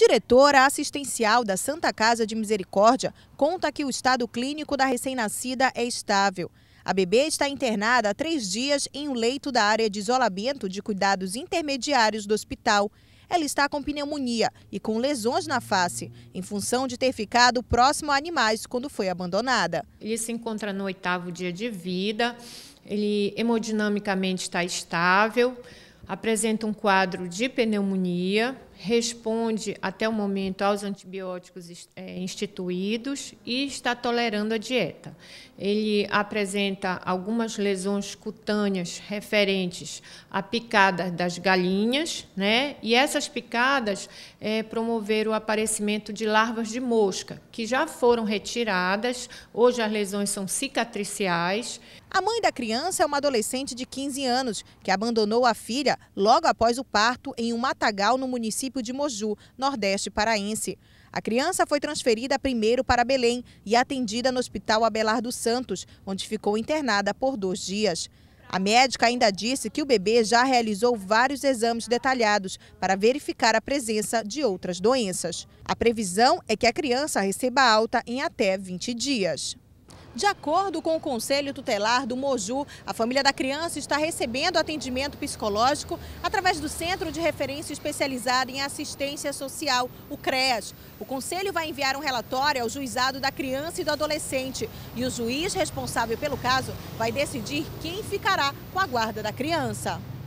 diretora assistencial da Santa Casa de Misericórdia conta que o estado clínico da recém-nascida é estável. A bebê está internada há três dias em um leito da área de isolamento de cuidados intermediários do hospital. Ela está com pneumonia e com lesões na face, em função de ter ficado próximo a animais quando foi abandonada. Ele se encontra no oitavo dia de vida, ele hemodinamicamente está estável, apresenta um quadro de pneumonia, responde até o momento aos antibióticos é, instituídos e está tolerando a dieta. Ele apresenta algumas lesões cutâneas referentes à picada das galinhas, né? E essas picadas é, promoveram o aparecimento de larvas de mosca, que já foram retiradas. Hoje as lesões são cicatriciais a mãe da criança é uma adolescente de 15 anos que abandonou a filha logo após o parto em um matagal no município de Moju, Nordeste Paraense. A criança foi transferida primeiro para Belém e atendida no Hospital Abelardo Santos, onde ficou internada por dois dias. A médica ainda disse que o bebê já realizou vários exames detalhados para verificar a presença de outras doenças. A previsão é que a criança receba alta em até 20 dias. De acordo com o Conselho Tutelar do Moju, a família da criança está recebendo atendimento psicológico através do Centro de Referência Especializada em Assistência Social, o CREAS. O Conselho vai enviar um relatório ao juizado da criança e do adolescente e o juiz responsável pelo caso vai decidir quem ficará com a guarda da criança.